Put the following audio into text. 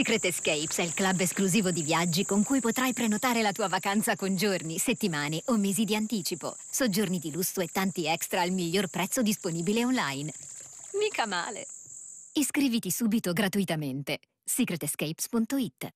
Secret Escapes è il club esclusivo di viaggi con cui potrai prenotare la tua vacanza con giorni, settimane o mesi di anticipo. Soggiorni di lusso e tanti extra al miglior prezzo disponibile online. Mica male! Iscriviti subito gratuitamente. secretescapes.it